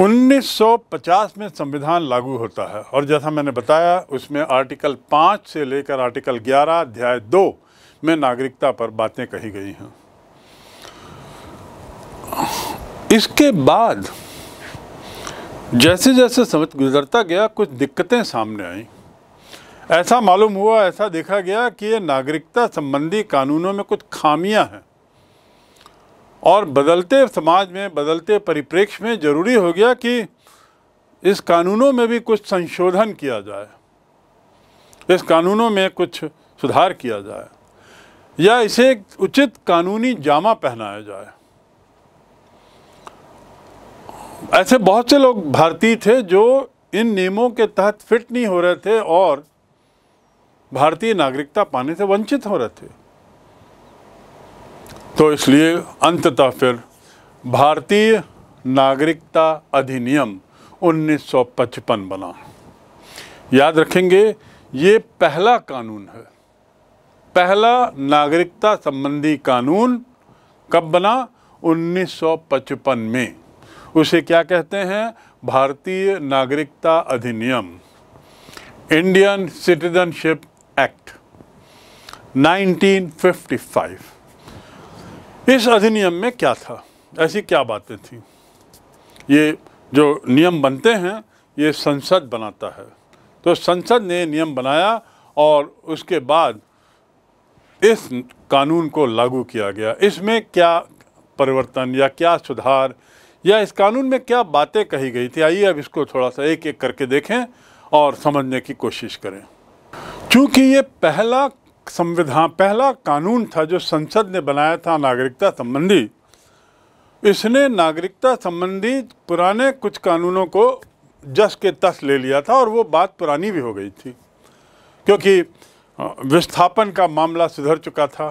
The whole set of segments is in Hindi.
1950 में संविधान लागू होता है और जैसा मैंने बताया उसमें आर्टिकल 5 से लेकर आर्टिकल 11 अध्याय 2 में नागरिकता पर बातें कही गई हैं इसके बाद जैसे जैसे समझ गुजरता गया कुछ दिक्कतें सामने आई ऐसा मालूम हुआ ऐसा देखा गया कि ये नागरिकता संबंधी कानूनों में कुछ खामियां हैं और बदलते समाज में बदलते परिप्रेक्ष्य में ज़रूरी हो गया कि इस कानूनों में भी कुछ संशोधन किया जाए इस कानूनों में कुछ सुधार किया जाए या इसे एक उचित कानूनी जामा पहनाया जाए ऐसे बहुत से लोग भारतीय थे जो इन नियमों के तहत फिट नहीं हो रहे थे और भारतीय नागरिकता पाने से वंचित हो रहे थे तो इसलिए अंततः फिर भारतीय नागरिकता अधिनियम 1955 बना याद रखेंगे ये पहला कानून है पहला नागरिकता संबंधी कानून कब बना 1955 में उसे क्या कहते हैं भारतीय नागरिकता अधिनियम इंडियन सिटीजनशिप एक्ट 1955 इस अधिनियम में क्या था ऐसी क्या बातें थी ये जो नियम बनते हैं ये संसद बनाता है तो संसद ने नियम बनाया और उसके बाद इस कानून को लागू किया गया इसमें क्या परिवर्तन या क्या सुधार या इस कानून में क्या बातें कही गई थी आइए अब इसको थोड़ा सा एक एक करके देखें और समझने की कोशिश करें क्योंकि ये पहला संविधान पहला कानून था जो संसद ने बनाया था नागरिकता संबंधी इसने नागरिकता संबंधी पुराने कुछ कानूनों को जस के तस ले लिया था और वो बात पुरानी भी हो गई थी क्योंकि विस्थापन का मामला सुधर चुका था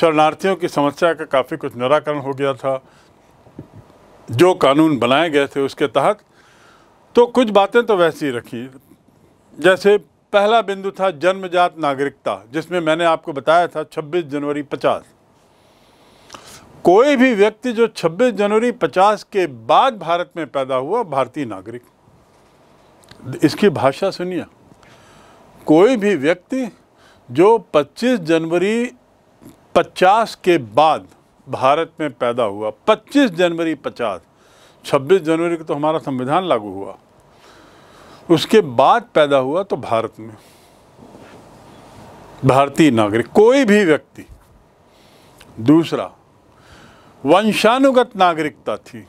शरणार्थियों की समस्या का काफ़ी कुछ निराकरण हो गया था जो कानून बनाए गए थे उसके तहत तो कुछ बातें तो वैसी रखी जैसे पहला बिंदु था जन्मजात नागरिकता जिसमें मैंने आपको बताया था 26 जनवरी 50 कोई भी व्यक्ति जो 26 जनवरी 50 के बाद भारत में पैदा हुआ भारतीय नागरिक इसकी भाषा सुनिए कोई भी व्यक्ति जो 25 जनवरी 50 के बाद भारत में पैदा हुआ 25 जनवरी 50 26 जनवरी को तो हमारा संविधान लागू हुआ उसके बाद पैदा हुआ तो भारत में भारतीय नागरिक कोई भी व्यक्ति दूसरा वंशानुगत नागरिकता थी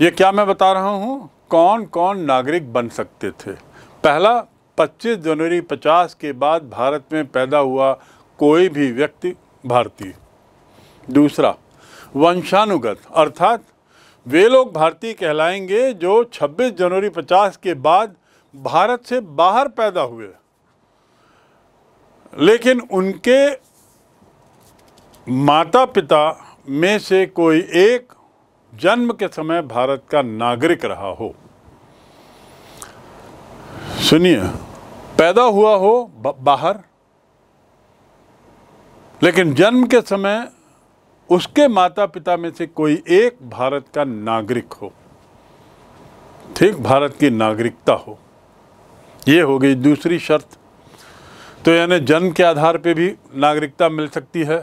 ये क्या मैं बता रहा हूँ कौन कौन नागरिक बन सकते थे पहला 25 जनवरी 50 के बाद भारत में पैदा हुआ कोई भी व्यक्ति भारतीय दूसरा वंशानुगत अर्थात वे लोग भारतीय कहलाएंगे जो 26 जनवरी 50 के बाद भारत से बाहर पैदा हुए लेकिन उनके माता पिता में से कोई एक जन्म के समय भारत का नागरिक रहा हो सुनिए पैदा हुआ हो बाहर लेकिन जन्म के समय उसके माता पिता में से कोई एक भारत का नागरिक हो ठीक भारत की नागरिकता हो ये हो गई दूसरी शर्त तो यानी जन्म के आधार पे भी नागरिकता मिल सकती है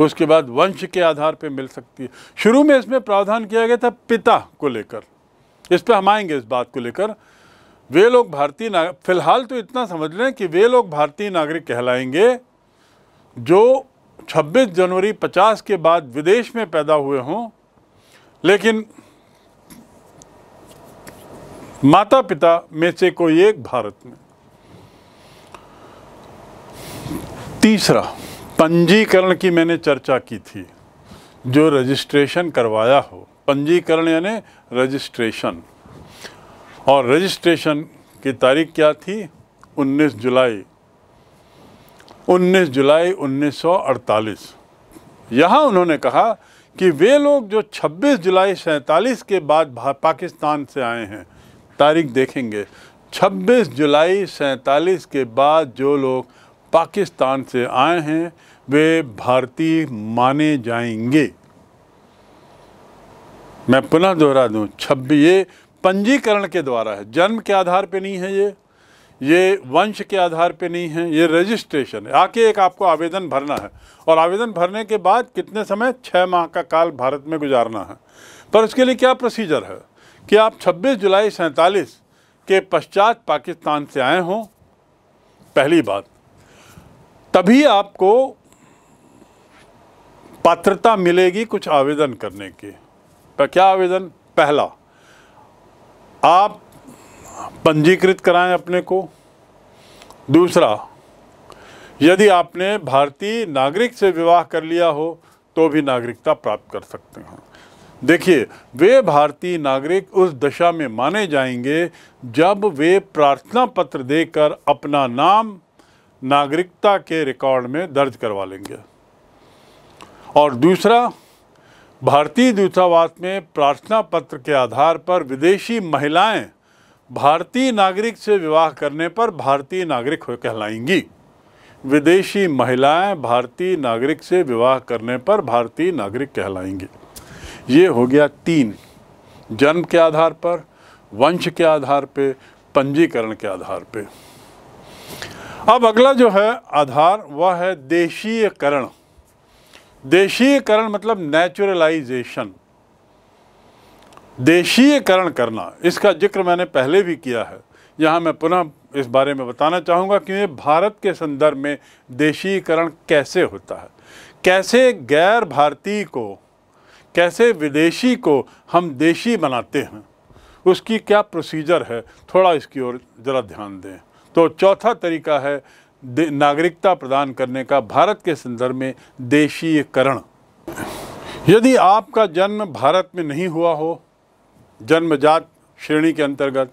उसके बाद वंश के आधार पे मिल सकती है शुरू में इसमें प्रावधान किया गया था पिता को लेकर इस पर हम आएंगे इस बात को लेकर वे लोग भारतीय फिलहाल तो इतना समझ लें कि वे लोग भारतीय नागरिक कहलाएंगे जो छब्बीस जनवरी 50 के बाद विदेश में पैदा हुए हों लेकिन माता पिता में से कोई एक भारत में तीसरा पंजीकरण की मैंने चर्चा की थी जो रजिस्ट्रेशन करवाया हो पंजीकरण यानी रजिस्ट्रेशन और रजिस्ट्रेशन की तारीख क्या थी 19 जुलाई 19 जुलाई 1948 यहाँ उन्होंने कहा कि वे लोग जो 26 जुलाई सैंतालीस के बाद पाकिस्तान से आए हैं तारीख देखेंगे 26 जुलाई सैंतालीस के बाद जो लोग पाकिस्तान से आए हैं वे भारतीय माने जाएंगे मैं पुनः दोहरा दूं छब्बीस ये पंजीकरण के द्वारा है जन्म के आधार पर नहीं है ये ये वंश के आधार पे नहीं है ये रजिस्ट्रेशन है आके एक आपको आवेदन भरना है और आवेदन भरने के बाद कितने समय छः माह का काल भारत में गुजारना है पर उसके लिए क्या प्रोसीजर है कि आप 26 जुलाई सैंतालीस के पश्चात पाकिस्तान से आए हों पहली बात तभी आपको पात्रता मिलेगी कुछ आवेदन करने की पर क्या आवेदन पहला आप पंजीकृत कराएं अपने को दूसरा यदि आपने भारतीय नागरिक से विवाह कर लिया हो तो भी नागरिकता प्राप्त कर सकते हैं देखिए वे भारतीय नागरिक उस दशा में माने जाएंगे जब वे प्रार्थना पत्र देकर अपना नाम नागरिकता के रिकॉर्ड में दर्ज करवा लेंगे और दूसरा भारतीय दूतावास में प्रार्थना पत्र के आधार पर विदेशी महिलाएं भारतीय नागरिक से विवाह करने पर भारतीय नागरिक हो कहलाएंगी विदेशी महिलाएं भारतीय नागरिक से विवाह करने पर भारतीय नागरिक कहलाएंगी ये हो गया तीन जन्म के आधार पर वंश के आधार पे पंजीकरण के आधार पे अब अगला जो है आधार वह है देशीयकरण देशीयकरण मतलब नेचुरलाइजेशन देशीयकरण करना इसका जिक्र मैंने पहले भी किया है यहाँ मैं पुनः इस बारे में बताना चाहूँगा कि भारत के संदर्भ में देशीकरण कैसे होता है कैसे गैर भारतीय को कैसे विदेशी को हम देशी बनाते हैं उसकी क्या प्रोसीजर है थोड़ा इसकी ओर ज़रा ध्यान दें तो चौथा तरीका है नागरिकता प्रदान करने का भारत के संदर्भ में देशीयकरण यदि आपका जन्म भारत में नहीं हुआ हो जन्मजात श्रेणी के अंतर्गत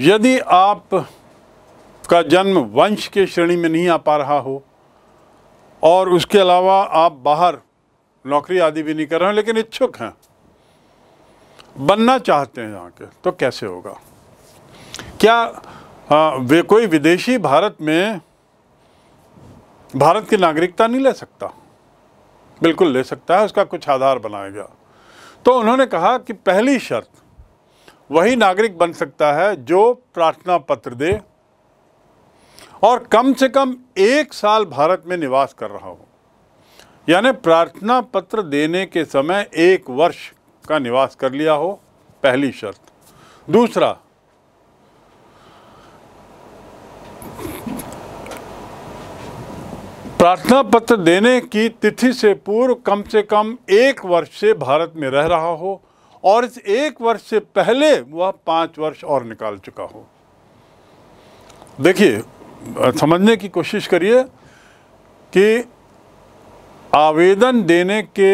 यदि आप का जन्म वंश के श्रेणी में नहीं आ पा रहा हो और उसके अलावा आप बाहर नौकरी आदि भी नहीं कर रहे हैं लेकिन इच्छुक हैं बनना चाहते हैं यहाँ के तो कैसे होगा क्या आ, वे कोई विदेशी भारत में भारत की नागरिकता नहीं ले सकता बिल्कुल ले सकता है उसका कुछ आधार बनाया गया तो उन्होंने कहा कि पहली शर्त वही नागरिक बन सकता है जो प्रार्थना पत्र दे और कम से कम एक साल भारत में निवास कर रहा हो यानी प्रार्थना पत्र देने के समय एक वर्ष का निवास कर लिया हो पहली शर्त दूसरा प्रार्थना पत्र देने की तिथि से पूर्व कम से कम एक वर्ष से भारत में रह रहा हो और इस एक वर्ष से पहले वह पाँच वर्ष और निकाल चुका हो देखिए समझने की कोशिश करिए कि आवेदन देने के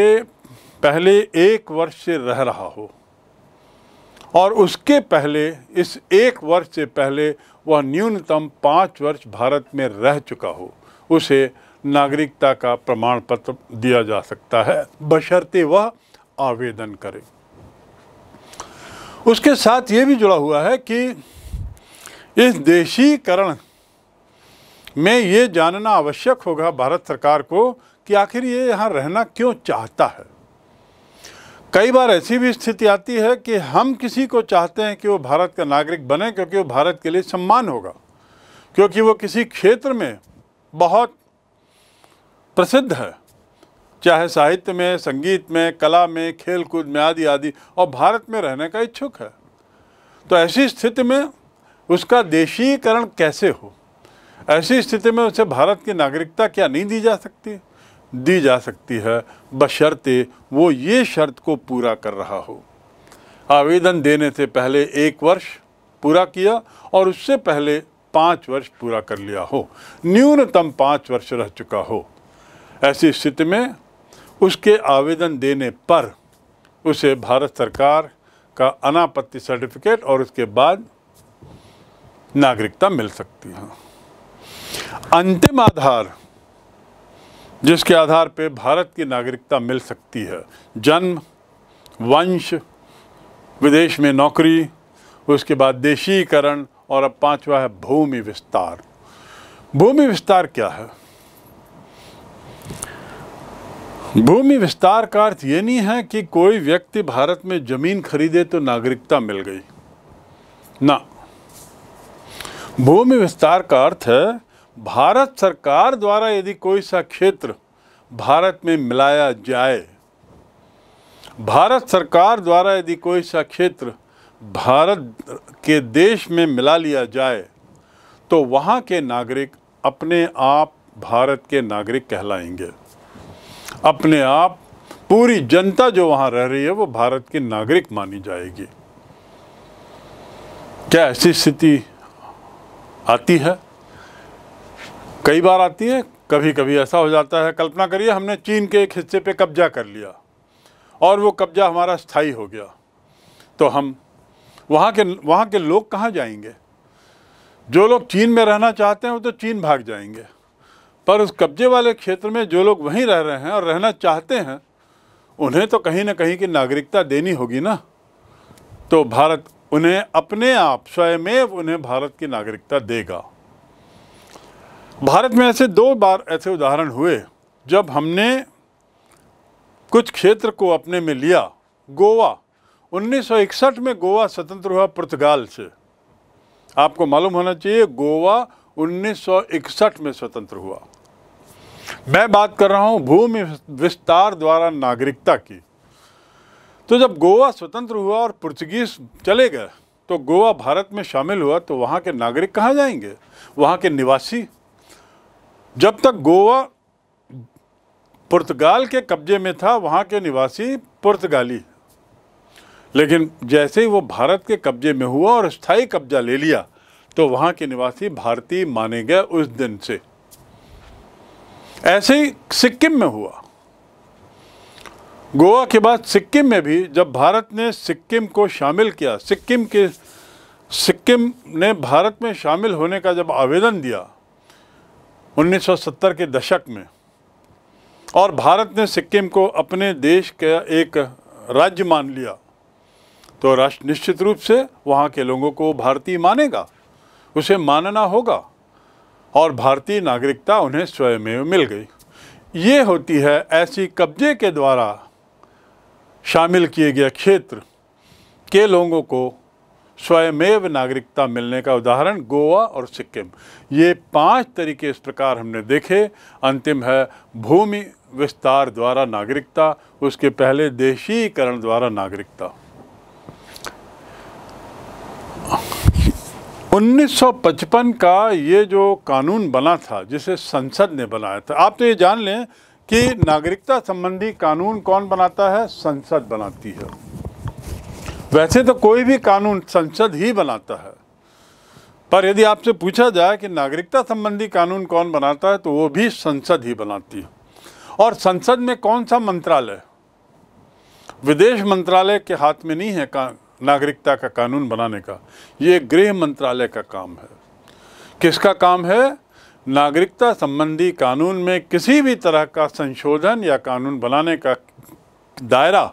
पहले एक वर्ष से रह रहा हो और उसके पहले इस एक वर्ष से पहले वह न्यूनतम पाँच वर्ष भारत में रह चुका हो उसे नागरिकता का प्रमाण पत्र दिया जा सकता है बशर्ते वह आवेदन करे उसके साथ ये भी जुड़ा हुआ है कि इस देशीकरण में ये जानना आवश्यक होगा भारत सरकार को कि आखिर ये यहाँ रहना क्यों चाहता है कई बार ऐसी भी स्थिति आती है कि हम किसी को चाहते हैं कि वो भारत का नागरिक बने क्योंकि वो भारत के लिए सम्मान होगा क्योंकि वो किसी क्षेत्र में बहुत प्रसिद्ध है चाहे साहित्य में संगीत में कला में खेल कूद में आदि आदि और भारत में रहने का इच्छुक है तो ऐसी स्थिति में उसका देशीकरण कैसे हो ऐसी स्थिति में उसे भारत की नागरिकता क्या नहीं दी जा सकती दी जा सकती है बशर्ते वो ये शर्त को पूरा कर रहा हो आवेदन देने से पहले एक वर्ष पूरा किया और उससे पहले पाँच वर्ष पूरा कर लिया हो न्यूनतम पाँच वर्ष रह चुका हो ऐसी स्थिति में उसके आवेदन देने पर उसे भारत सरकार का अनापत्ति सर्टिफिकेट और उसके बाद नागरिकता मिल सकती है अंतिम आधार जिसके आधार पर भारत की नागरिकता मिल सकती है जन्म वंश विदेश में नौकरी उसके बाद देशीकरण और अब पांचवा है भूमि विस्तार भूमि विस्तार क्या है भूमि विस्तार का अर्थ ये नहीं है कि कोई व्यक्ति भारत में जमीन खरीदे तो नागरिकता मिल गई ना भूमि विस्तार का अर्थ है भारत सरकार द्वारा यदि कोई सा क्षेत्र भारत में मिलाया जाए भारत सरकार द्वारा यदि कोई सा क्षेत्र भारत के देश में मिला लिया जाए तो वहाँ के नागरिक अपने आप भारत के नागरिक कहलाएंगे अपने आप पूरी जनता जो वहाँ रह रही है वो भारत की नागरिक मानी जाएगी क्या ऐसी स्थिति आती है कई बार आती है कभी कभी ऐसा हो जाता है कल्पना करिए हमने चीन के एक हिस्से पे कब्जा कर लिया और वो कब्जा हमारा स्थायी हो गया तो हम वहाँ के वहाँ के लोग कहाँ जाएंगे जो लोग चीन में रहना चाहते हैं वो तो चीन भाग जाएंगे पर उस कब्जे वाले क्षेत्र में जो लोग वहीं रह रहे हैं और रहना चाहते हैं उन्हें तो कहीं ना कहीं की नागरिकता देनी होगी ना तो भारत उन्हें अपने आप स्वयमेव उन्हें भारत की नागरिकता देगा भारत में ऐसे दो बार ऐसे उदाहरण हुए जब हमने कुछ क्षेत्र को अपने में लिया गोवा 1961 में गोवा स्वतंत्र हुआ पुर्तगाल से आपको मालूम होना चाहिए गोवा 1961 में स्वतंत्र हुआ मैं बात कर रहा हूँ भूमि विस्तार द्वारा नागरिकता की तो जब गोवा स्वतंत्र हुआ और पुर्तगीज चले गए तो गोवा भारत में शामिल हुआ तो वहाँ के नागरिक कहाँ जाएंगे वहाँ के निवासी जब तक गोवा पुर्तगाल के कब्जे में था वहाँ के निवासी पुर्तगाली लेकिन जैसे ही वो भारत के कब्जे में हुआ और स्थायी कब्जा ले लिया तो वहाँ के निवासी भारतीय माने गए उस दिन से ऐसे ही सिक्किम में हुआ गोवा के बाद सिक्किम में भी जब भारत ने सिक्किम को शामिल किया सिक्किम के सिक्किम ने भारत में शामिल होने का जब आवेदन दिया 1970 के दशक में और भारत ने सिक्किम को अपने देश का एक राज्य मान लिया तो राष्ट्र निश्चित रूप से वहाँ के लोगों को भारतीय मानेगा उसे मानना होगा और भारतीय नागरिकता उन्हें स्वयं मिल गई ये होती है ऐसी कब्जे के द्वारा शामिल किए गए क्षेत्र के लोगों को स्वयमेव नागरिकता मिलने का उदाहरण गोवा और सिक्किम ये पांच तरीके इस प्रकार हमने देखे अंतिम है भूमि विस्तार द्वारा नागरिकता उसके पहले देशीकरण द्वारा नागरिकता 1955 का ये जो कानून बना था जिसे संसद ने बनाया था आप तो ये जान लें कि नागरिकता संबंधी कानून कौन बनाता है संसद बनाती है वैसे तो कोई भी कानून संसद ही बनाता है पर यदि आपसे पूछा जाए कि नागरिकता संबंधी कानून कौन बनाता है तो वो भी संसद ही बनाती है और संसद में कौन सा मंत्रालय विदेश मंत्रालय के हाथ में नहीं है का नागरिकता का कानून बनाने का ये गृह मंत्रालय का काम है किसका काम है नागरिकता संबंधी कानून में किसी भी तरह का संशोधन या कानून बनाने का दायरा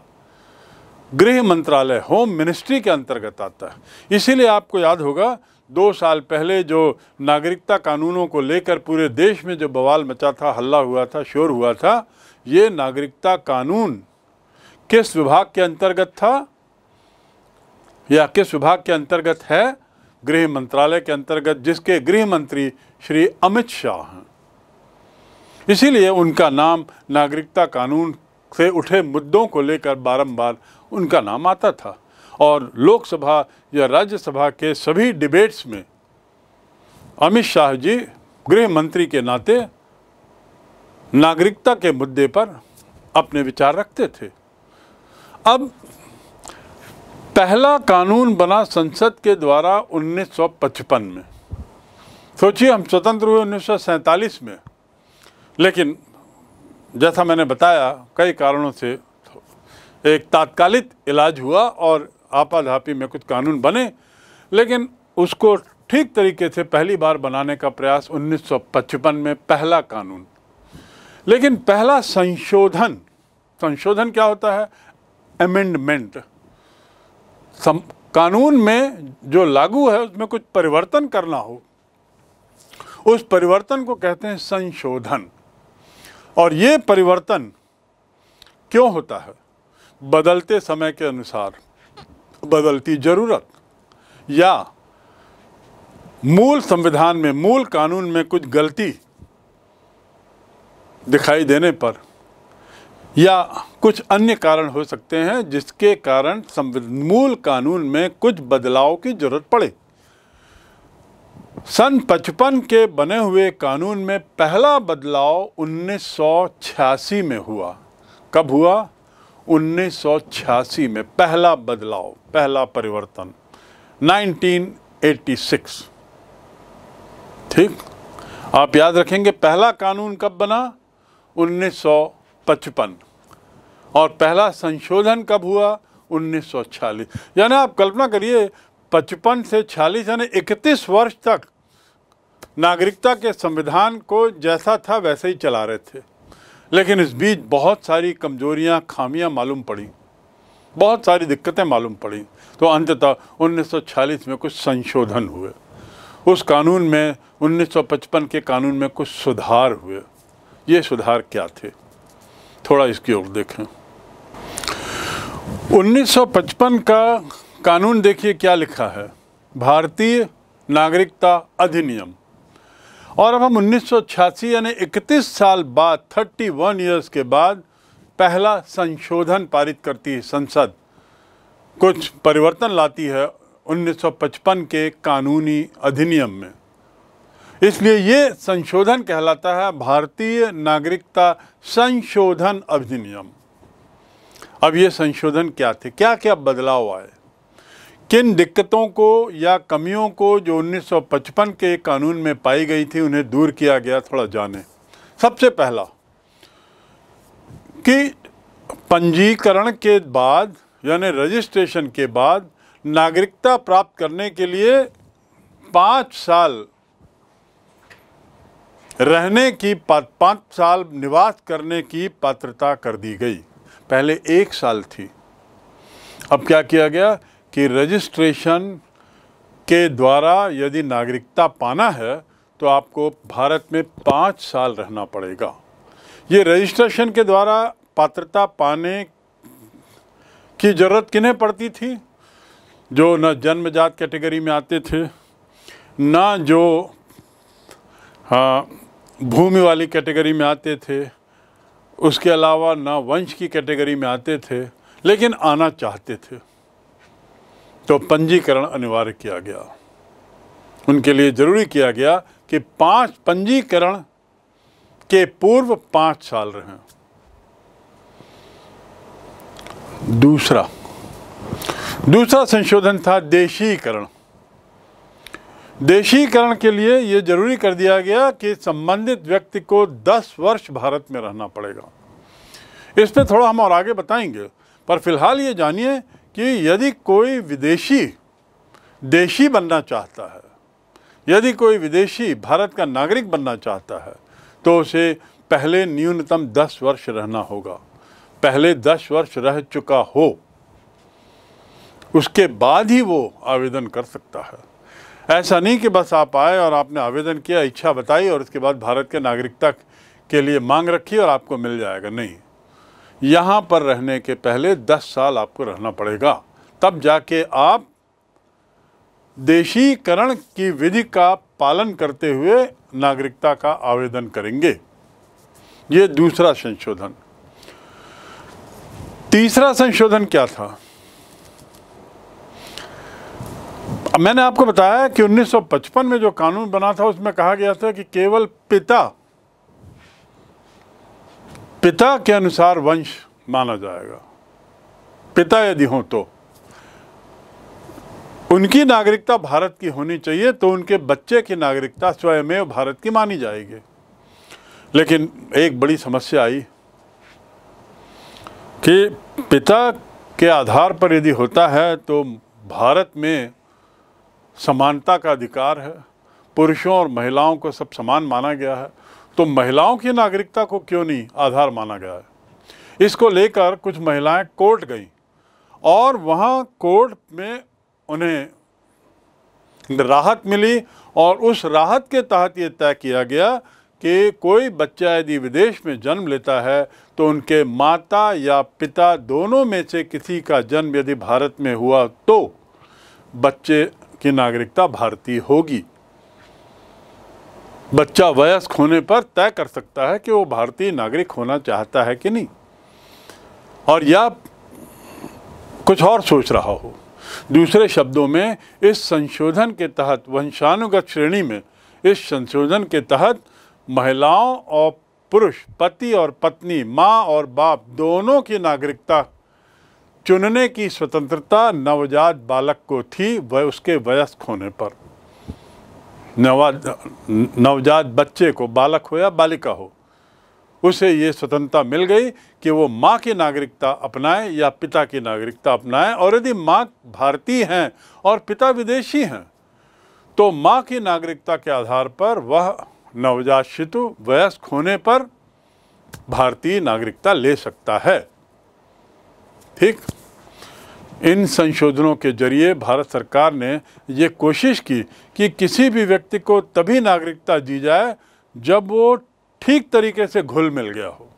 गृह मंत्रालय होम मिनिस्ट्री के अंतर्गत आता है इसीलिए आपको याद होगा दो साल पहले जो नागरिकता कानूनों को लेकर पूरे देश में जो बवाल मचा था हल्ला हुआ था शोर हुआ था ये नागरिकता कानून किस विभाग के अंतर्गत था यह किस विभाग के अंतर्गत है गृह मंत्रालय के अंतर्गत जिसके गृह मंत्री श्री अमित शाह हैं इसीलिए उनका नाम नागरिकता कानून से उठे मुद्दों को लेकर बारंबार उनका नाम आता था और लोकसभा या राज्यसभा के सभी डिबेट्स में अमित शाह जी गृह मंत्री के नाते नागरिकता के मुद्दे पर अपने विचार रखते थे अब पहला कानून बना संसद के द्वारा 1955 में सोचिए हम स्वतंत्र हुए उन्नीस में लेकिन जैसा मैंने बताया कई कारणों से एक तात्कालिक इलाज हुआ और आपाधापी में कुछ कानून बने लेकिन उसको ठीक तरीके से पहली बार बनाने का प्रयास 1955 में पहला कानून लेकिन पहला संशोधन संशोधन क्या होता है अमेंडमेंट सम, कानून में जो लागू है उसमें कुछ परिवर्तन करना हो उस परिवर्तन को कहते हैं संशोधन और ये परिवर्तन क्यों होता है बदलते समय के अनुसार बदलती ज़रूरत या मूल संविधान में मूल कानून में कुछ गलती दिखाई देने पर या कुछ अन्य कारण हो सकते हैं जिसके कारण मूल कानून में कुछ बदलाव की जरूरत पड़े सन पचपन के बने हुए कानून में पहला बदलाव 1986 में हुआ कब हुआ 1986 में पहला बदलाव पहला परिवर्तन 1986 ठीक आप याद रखेंगे पहला कानून कब बना पचपन और पहला संशोधन कब हुआ 1946 यानी आप कल्पना करिए पचपन से छियालीस यानी इकतीस वर्ष तक नागरिकता के संविधान को जैसा था वैसे ही चला रहे थे लेकिन इस बीच बहुत सारी कमजोरियां खामियां मालूम पड़ी बहुत सारी दिक्कतें मालूम पड़ी तो अंततः 1946 में कुछ संशोधन हुए उस कानून में 1955 के कानून में कुछ सुधार हुए ये सुधार क्या थे थोड़ा इसकी ओर देखें 1955 का कानून देखिए क्या लिखा है भारतीय नागरिकता अधिनियम और अब हम उन्नीस यानी 31 साल बाद 31 वन ईयर्स के बाद पहला संशोधन पारित करती है संसद कुछ परिवर्तन लाती है 1955 के कानूनी अधिनियम में इसलिए ये संशोधन कहलाता है भारतीय नागरिकता संशोधन अधिनियम अब ये संशोधन क्या थे क्या क्या बदलाव आए किन दिक्कतों को या कमियों को जो 1955 के कानून में पाई गई थी उन्हें दूर किया गया थोड़ा जाने सबसे पहला कि पंजीकरण के बाद यानी रजिस्ट्रेशन के बाद नागरिकता प्राप्त करने के लिए पाँच साल रहने की पाँच साल निवास करने की पात्रता कर दी गई पहले एक साल थी अब क्या किया गया कि रजिस्ट्रेशन के द्वारा यदि नागरिकता पाना है तो आपको भारत में पाँच साल रहना पड़ेगा ये रजिस्ट्रेशन के द्वारा पात्रता पाने की ज़रूरत किन्हें पड़ती थी जो न जन्मजात कैटेगरी में आते थे ना जो हाँ भूमि वाली कैटेगरी में आते थे उसके अलावा ना वंश की कैटेगरी में आते थे लेकिन आना चाहते थे तो पंजीकरण अनिवार्य किया गया उनके लिए ज़रूरी किया गया कि पांच पंजीकरण के पूर्व पांच साल रहे दूसरा दूसरा संशोधन था देशीकरण देशीकरण के लिए ये जरूरी कर दिया गया कि संबंधित व्यक्ति को 10 वर्ष भारत में रहना पड़ेगा इस पर थोड़ा हम और आगे बताएंगे पर फिलहाल ये जानिए कि यदि कोई विदेशी देशी बनना चाहता है यदि कोई विदेशी भारत का नागरिक बनना चाहता है तो उसे पहले न्यूनतम 10 वर्ष रहना होगा पहले 10 वर्ष रह चुका हो उसके बाद ही वो आवेदन कर सकता है ऐसा नहीं कि बस आप आए और आपने आवेदन किया इच्छा बताई और उसके बाद भारत के नागरिकता के लिए मांग रखी और आपको मिल जाएगा नहीं यहाँ पर रहने के पहले दस साल आपको रहना पड़ेगा तब जाके आप देशीकरण की विधि का पालन करते हुए नागरिकता का आवेदन करेंगे ये दूसरा संशोधन तीसरा संशोधन क्या था मैंने आपको बताया कि 1955 में जो कानून बना था उसमें कहा गया था कि केवल पिता पिता के अनुसार वंश माना जाएगा पिता यदि हों तो उनकी नागरिकता भारत की होनी चाहिए तो उनके बच्चे की नागरिकता स्वयं भारत की मानी जाएगी लेकिन एक बड़ी समस्या आई कि पिता के आधार पर यदि होता है तो भारत में समानता का अधिकार है पुरुषों और महिलाओं को सब समान माना गया है तो महिलाओं की नागरिकता को क्यों नहीं आधार माना गया है इसको लेकर कुछ महिलाएं कोर्ट गईं और वहां कोर्ट में उन्हें राहत मिली और उस राहत के तहत ये तय किया गया कि कोई बच्चा यदि विदेश में जन्म लेता है तो उनके माता या पिता दोनों में से किसी का जन्म यदि भारत में हुआ तो बच्चे कि नागरिकता भारतीय होगी बच्चा वयस्क होने पर तय कर सकता है कि वो भारतीय नागरिक होना चाहता है कि नहीं और या कुछ और सोच रहा हो दूसरे शब्दों में इस संशोधन के तहत वंशानुगत श्रेणी में इस संशोधन के तहत महिलाओं और पुरुष पति और पत्नी माँ और बाप दोनों की नागरिकता चुनने की स्वतंत्रता नवजात बालक को थी वह उसके वयस्क होने पर नवजात बच्चे को बालक हो या बालिका हो उसे ये स्वतंत्रता मिल गई कि वो माँ की नागरिकता अपनाए या पिता की नागरिकता अपनाए और यदि माँ भारतीय हैं और पिता विदेशी हैं तो माँ की नागरिकता के आधार पर वह नवजात शितु वयस्क होने पर भारतीय नागरिकता ले सकता है ठीक इन संशोधनों के जरिए भारत सरकार ने ये कोशिश की कि किसी भी व्यक्ति को तभी नागरिकता दी जाए जब वो ठीक तरीके से घुल मिल गया हो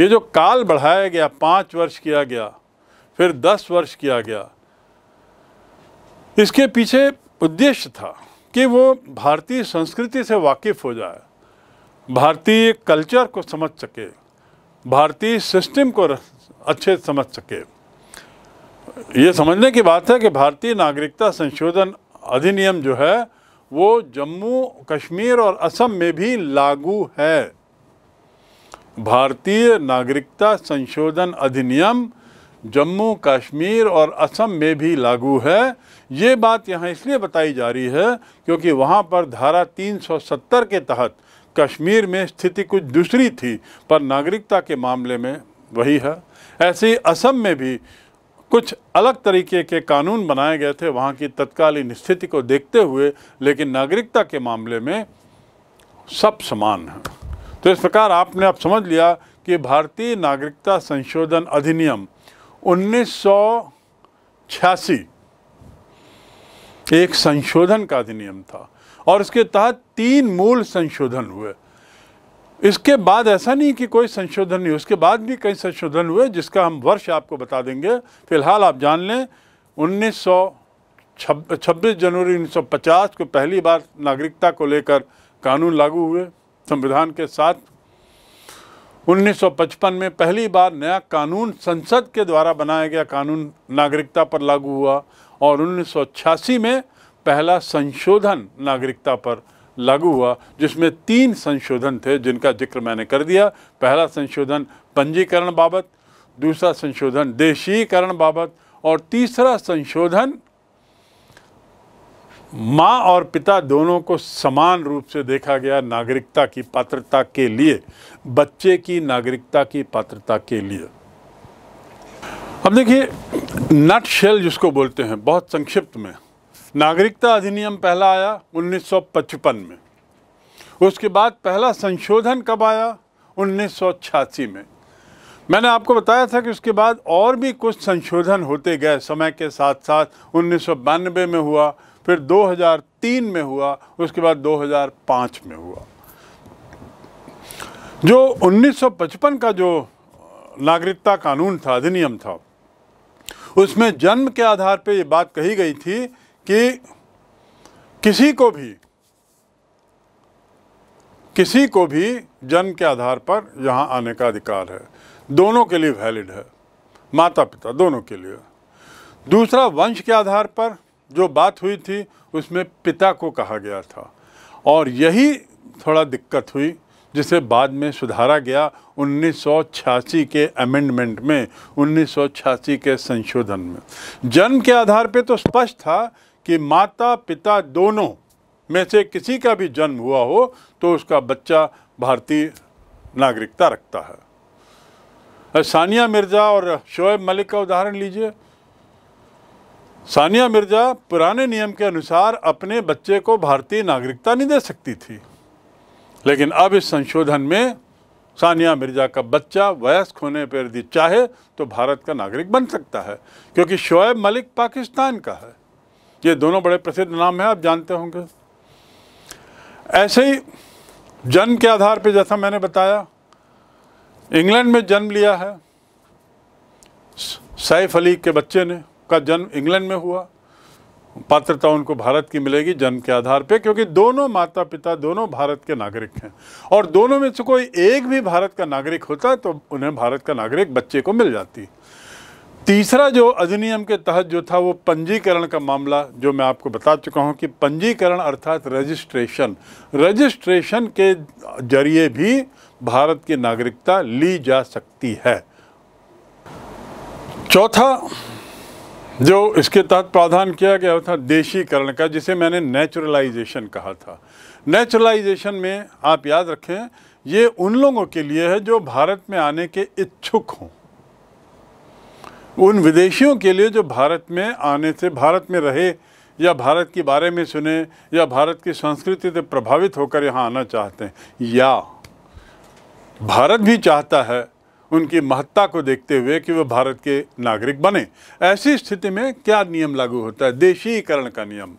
ये जो काल बढ़ाया गया पाँच वर्ष किया गया फिर दस वर्ष किया गया इसके पीछे उद्देश्य था कि वो भारतीय संस्कृति से वाकिफ़ हो जाए भारतीय कल्चर को समझ सके भारतीय सिस्टम को अच्छे समझ सके ये समझने की बात है कि भारतीय नागरिकता संशोधन अधिनियम जो है वो जम्मू कश्मीर और असम में भी लागू है भारतीय नागरिकता संशोधन अधिनियम जम्मू कश्मीर और असम में भी लागू है ये बात यहाँ इसलिए बताई जा रही है क्योंकि वहाँ पर धारा 370 के तहत कश्मीर में स्थिति कुछ दूसरी थी पर नागरिकता के मामले में वही है ऐसे ही असम में भी कुछ अलग तरीके के कानून बनाए गए थे वहाँ की तत्कालीन स्थिति को देखते हुए लेकिन नागरिकता के मामले में सब समान है तो इस प्रकार आपने अब समझ लिया कि भारतीय नागरिकता संशोधन अधिनियम 1986 एक संशोधन का अधिनियम था और इसके तहत तीन मूल संशोधन हुए इसके बाद ऐसा नहीं कि कोई संशोधन नहीं उसके बाद भी कई संशोधन हुए जिसका हम वर्ष आपको बता देंगे फिलहाल आप जान लें उन्नीस छब्बीस जनवरी 1950 को पहली बार नागरिकता को लेकर कानून लागू हुए संविधान के साथ 1955 में पहली बार नया कानून संसद के द्वारा बनाया गया कानून नागरिकता पर लागू हुआ और उन्नीस में पहला संशोधन नागरिकता पर लागू हुआ जिसमें तीन संशोधन थे जिनका जिक्र मैंने कर दिया पहला संशोधन पंजीकरण बाबत दूसरा संशोधन देशीकरण बाबत और तीसरा संशोधन माँ और पिता दोनों को समान रूप से देखा गया नागरिकता की पात्रता के लिए बच्चे की नागरिकता की पात्रता के लिए अब देखिए नट शेल जिसको बोलते हैं बहुत संक्षिप्त में नागरिकता अधिनियम पहला आया 1955 में उसके बाद पहला संशोधन कब आया 1986 में मैंने आपको बताया था कि उसके बाद और भी कुछ संशोधन होते गए समय के साथ साथ उन्नीस में हुआ फिर 2003 में हुआ उसके बाद 2005 में हुआ जो 1955 का जो नागरिकता कानून था अधिनियम था उसमें जन्म के आधार पर ये बात कही गई थी कि किसी को भी किसी को भी जन्म के आधार पर यहाँ आने का अधिकार है दोनों के लिए वैलिड है माता पिता दोनों के लिए दूसरा वंश के आधार पर जो बात हुई थी उसमें पिता को कहा गया था और यही थोड़ा दिक्कत हुई जिसे बाद में सुधारा गया 1986 के अमेंडमेंट में 1986 के संशोधन में जन्म के आधार पे तो स्पष्ट था कि माता पिता दोनों में से किसी का भी जन्म हुआ हो तो उसका बच्चा भारतीय नागरिकता रखता है सानिया मिर्ज़ा और शोएब मलिक का उदाहरण लीजिए सानिया मिर्ज़ा पुराने नियम के अनुसार अपने बच्चे को भारतीय नागरिकता नहीं दे सकती थी लेकिन अब इस संशोधन में सानिया मिर्ज़ा का बच्चा वयस्क होने पर यदि चाहे तो भारत का नागरिक बन सकता है क्योंकि शोएब मलिक पाकिस्तान का है ये दोनों बड़े प्रसिद्ध नाम हैं आप जानते होंगे ऐसे ही जन्म के आधार पर जैसा मैंने बताया इंग्लैंड में जन्म लिया है सैफ अली के बच्चे ने का जन्म इंग्लैंड में हुआ पात्रता उनको भारत की मिलेगी जन्म के आधार पे क्योंकि दोनों माता पिता दोनों भारत के नागरिक हैं और दोनों में से कोई एक भी भारत का नागरिक होता तो उन्हें भारत का नागरिक बच्चे को मिल जाती तीसरा जो अधिनियम के तहत जो था वो पंजीकरण का मामला जो मैं आपको बता चुका हूँ कि पंजीकरण अर्थात रजिस्ट्रेशन रजिस्ट्रेशन के जरिए भी भारत की नागरिकता ली जा सकती है चौथा जो इसके तहत प्रावधान किया गया था देशीकरण का जिसे मैंने नेचुरलाइजेशन कहा था नेचुरलाइजेशन में आप याद रखें ये उन लोगों के लिए है जो भारत में आने के इच्छुक हों उन विदेशियों के लिए जो भारत में आने से भारत में रहे या भारत के बारे में सुने या भारत की संस्कृति से प्रभावित होकर यहाँ आना चाहते हैं या भारत भी चाहता है उनकी महत्ता को देखते हुए कि वह भारत के नागरिक बने ऐसी स्थिति में क्या नियम लागू होता है देशीकरण का नियम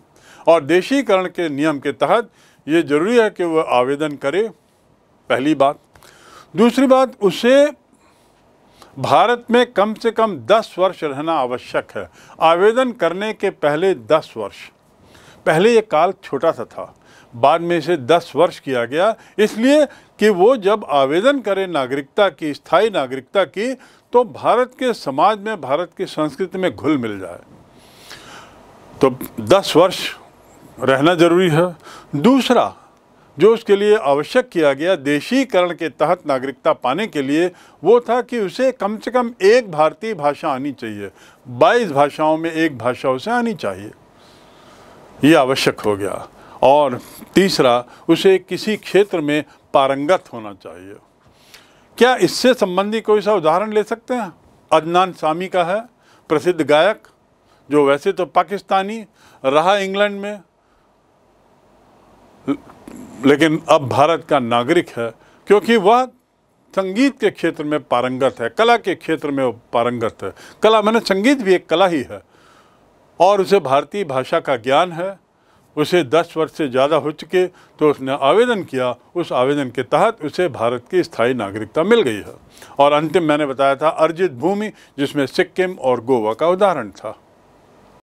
और देशीकरण के नियम के तहत ये जरूरी है कि वह आवेदन करे पहली बात दूसरी बात उसे भारत में कम से कम 10 वर्ष रहना आवश्यक है आवेदन करने के पहले 10 वर्ष पहले ये काल छोटा सा था बाद में इसे 10 वर्ष किया गया इसलिए कि वो जब आवेदन करें नागरिकता की स्थायी नागरिकता की तो भारत के समाज में भारत की संस्कृति में घुल मिल जाए तो 10 वर्ष रहना ज़रूरी है दूसरा जो उसके लिए आवश्यक किया गया देशीकरण के तहत नागरिकता पाने के लिए वो था कि उसे कम से कम एक भारतीय भाषा आनी चाहिए 22 भाषाओं में एक भाषा उसे आनी चाहिए ये आवश्यक हो गया और तीसरा उसे किसी क्षेत्र में पारंगत होना चाहिए क्या इससे संबंधी कोई सा उदाहरण ले सकते हैं अदनान सामी का है प्रसिद्ध गायक जो वैसे तो पाकिस्तानी रहा इंग्लैंड में लेकिन अब भारत का नागरिक है क्योंकि वह संगीत के क्षेत्र में पारंगत है कला के क्षेत्र में पारंगत है कला मैंने संगीत भी एक कला ही है और उसे भारतीय भाषा का ज्ञान है उसे दस वर्ष से ज़्यादा हो चुके तो उसने आवेदन किया उस आवेदन के तहत उसे भारत की स्थायी नागरिकता मिल गई है और अंतिम मैंने बताया था अर्जित भूमि जिसमें सिक्किम और गोवा का उदाहरण था